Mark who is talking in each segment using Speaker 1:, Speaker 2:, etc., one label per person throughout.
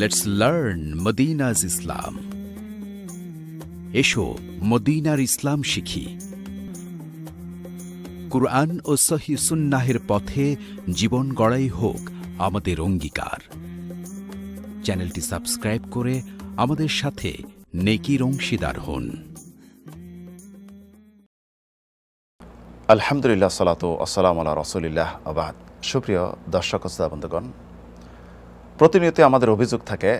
Speaker 1: let's learn মদিনাজ ইসলাম এসো মদিনার ইসলাম শিখি কুরআন ও সহি সুন্নাহের পথে জীবন গড়াই হোক আমাদের অঙ্গীকার চ্যানেলটি সাবস্ক্রাইব করে আমাদের সাথে নেকির অংশীদার হন আলহামদুলিল্লাহ সালাত আসসালাম আল্লাহ রসুলিল্লাহ আবাদ সুপ্রিয় দর্শক শ্রোতাবন্ধগণ প্রতিনিয়তই আমাদের অভিযোগ থাকে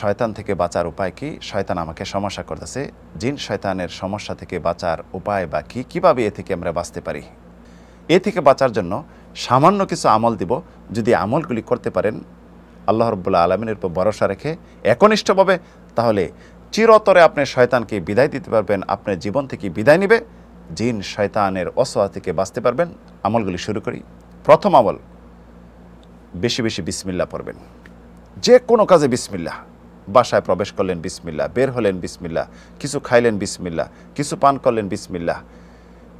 Speaker 1: শয়তান থেকে বাঁচার উপায় কি শয়তান আমাকে সমস্যা করতেছে জিন শয়তানের সমস্যা থেকে বাঁচার উপায় বা কী কীভাবে এ থেকে আমরা বাঁচতে পারি এ থেকে বাঁচার জন্য সামান্য কিছু আমল দিব যদি আমলগুলি করতে পারেন আল্লাহ রব্বুল্লা আলমিনের উপর ভরসা রেখে একনিষ্ঠভাবে তাহলে চিরতরে আপনি শয়তানকে বিদায় দিতে পারবেন আপনার জীবন থেকে বিদায় নিবে জিন শয়তানের অসহা থেকে বাঁচতে পারবেন আমলগুলি শুরু করি প্রথম আমল বেশি বেশি বিসমিল্লা পড়বেন যে কোনো কাজে বিসমিল্লা বাসায় প্রবেশ করলেন বিসমিল্লা বের হলেন বিসমিল্লা কিছু খাইলেন বিসমিল্লা কিছু পান করলেন বিসমিল্লা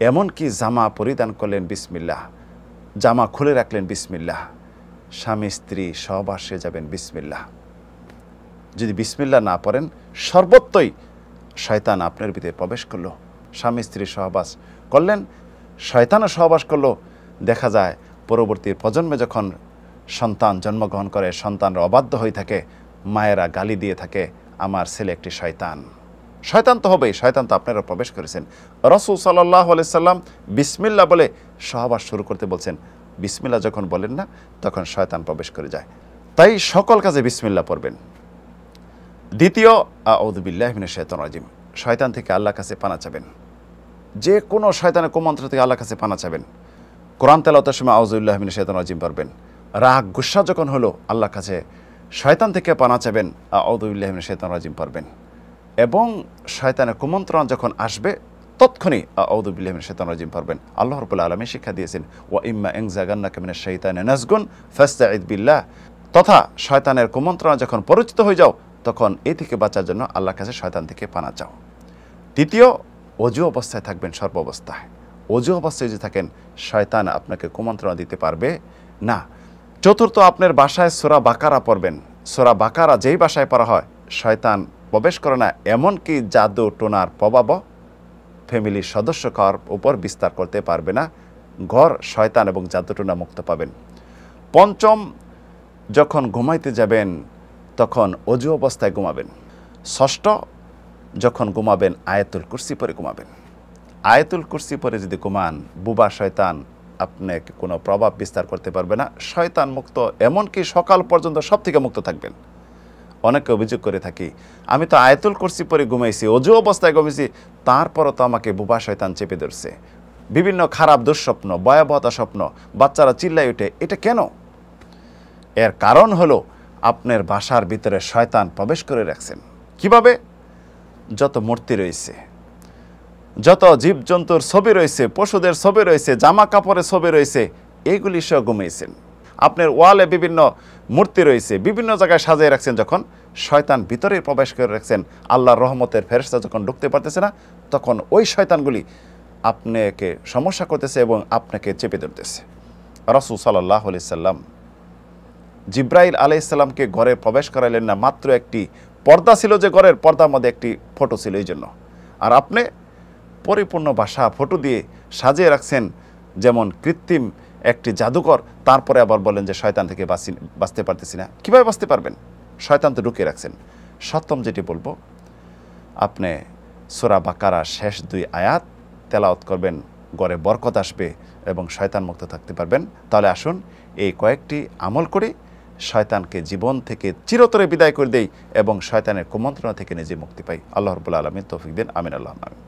Speaker 1: এমনকি জামা পরিধান করলেন বিসমিল্লা জামা খুলে রাখলেন বিসমিল্লা স্বামী স্ত্রী সব আসে যাবেন বিসমিল্লা যদি বিসমিল্লা না পড়েন সর্বত্রই শয়তান আপনার ভিতরে প্রবেশ করলো স্বামী স্ত্রী সহবাস করলেন শয়তানও সহবাস করলো দেখা যায় পরবর্তী প্রজন্মে যখন সন্তান জন্মগ্রহণ করে সন্তানরা অবাধ্য হয়ে থাকে মায়েরা গালি দিয়ে থাকে আমার ছেলে একটি শয়তান শয়তান তো হবেই শয়তান তো আপনারা প্রবেশ করেছেন রসুল সাল্লাহ আলাইসাল্লাম বিসমিল্লা বলে সহবাস শুরু করতে বলছেন বিসমিল্লা যখন বলেন না তখন শয়তান প্রবেশ করে যায় তাই সকল কাজে বিসমিল্লা পড়বেন দ্বিতীয় আউদুবিল্লাহমিন শৈতান রাজিম শয়তান থেকে আল্লাহ কাছে পানা চাবেন যে কোনো শয়তানের কুমন্ত্র থেকে আল্লাহ কাছে পানা চাবেন কোরআন তেলতার সময় আউজুল্লাহমিন শেতন রাজিম পড়বেন রাগ গুসা যখন হলো আল্লাহর কাছে শয়তান থেকে পানা চাবেন আউদুল্লাহ শৈতান রাজিম পারবেন এবং শয়তানের কুমন্ত্রণ যখন আসবে তৎক্ষণি আউদুবিল্লাহমিন শৈতান রাজিম পারবেন আল্লাহ রবুল্লা আলমী শিক্ষা দিয়েছেন ওয়া ইম্মা এংজাগান্না কেমন শৈতানে নাজগুন ফেস্তা বিল্লাহ তথা শয়তানের কুমন্ত্রণা যখন পরিচিত হয়ে যাও তখন এই থেকে বাঁচার জন্য আল্লাহ কাছে শয়তান থেকে পানা চাও তৃতীয় অজু অবস্থায় থাকবেন সর্ব অবস্থায় অজু অবস্থায় যদি থাকেন শয়তান আপনাকে কুমন্ত্রণা দিতে পারবে না চতুর্থ আপনার বাসায় সোরা বাকারা পড়বেন সোরা বাকারা যেই বাসায় পড়া হয় শয়তান প্রবেশ করে না এমনকি জাদু টোনার প্রভাব ফ্যামিলির সদস্য কর উপর বিস্তার করতে পারবে না ঘর শয়তান এবং টোনা মুক্ত পাবেন পঞ্চম যখন ঘুমাইতে যাবেন তখন অজু অবস্থায় ঘুমাবেন ষষ্ঠ যখন ঘুমাবেন আয়াতুল কুর্সি পরে ঘুমাবেন আয়াতুল কুর্সি পরে যদি ঘুমান বুবা শয়তান আপনি কোনো প্রভাব বিস্তার করতে পারবে না শয়তান মুক্ত এমনকি সকাল পর্যন্ত সব থেকে মুক্ত থাকবেন অনেকে অভিযোগ করে থাকি আমি তো আয়তুল কুরসি পরে ঘুমাইছি অজু অবস্থায় ঘুমিয়েছি তারপরও তো আমাকে বুবা শয়তান চেপে ধরছে বিভিন্ন খারাপ দুঃস্বপ্ন ভয়াবহতা স্বপ্ন বাচ্চারা চিল্লাই ওঠে এটা কেন এর কারণ হলো আপনার বাসার ভিতরে শয়তান প্রবেশ করে রাখছেন কিভাবে যত মূর্তি রয়েছে যত জীবজন্তুর ছবি রয়েছে পশুদের ছবি রয়েছে জামা কাপড়ের ছবি রয়েছে এগুলি সব ঘুমিয়েছেন আপনার ওয়ালে বিভিন্ন মূর্তি রয়েছে বিভিন্ন জায়গায় সাজিয়ে রাখছেন যখন শয়তান ভিতরে প্রবেশ করে রাখছেন আল্লাহর রহমতের ফেরস্তা যখন ঢুকতে পারতেছে না তখন ওই শয়তানগুলি আপনাকে সমস্যা করতেছে এবং আপনাকে চেপে ধরতেছে রসুল সাল্লাহ আলি সাল্লাম জিব্রাইল আলি ঘরে প্রবেশ করাইলেন না মাত্র একটি পর্দা ছিল যে ঘরের পর্দার মধ্যে একটি ফটো ছিল এই জন্য আর আপনি পরিপূর্ণ বাসা ফটো দিয়ে সাজিয়ে রাখছেন যেমন কৃত্রিম একটি জাদুকর তারপরে আবার বলেন যে শয়তান থেকে বাঁচি বাঁচতে পারতেছি না কীভাবে বাঁচতে পারবেন শয়তান তো ঢুকিয়ে রাখছেন সপ্তম যেটি বলবো আপনি সোরা বাকারা শেষ দুই আয়াত তেলাওত করবেন গড়ে বরকত আসবে এবং শয়তান মুক্ত থাকতে পারবেন তাহলে আসুন এই কয়েকটি আমল করে শয়তানকে জীবন থেকে চিরতরে বিদায় করে দেই এবং শয়তানের কুমন্ত্রণা থেকে নিজে মুক্তি পাই আল্লাহ আলমী তৌফিক দিন আমিন আল্লাহ আমিন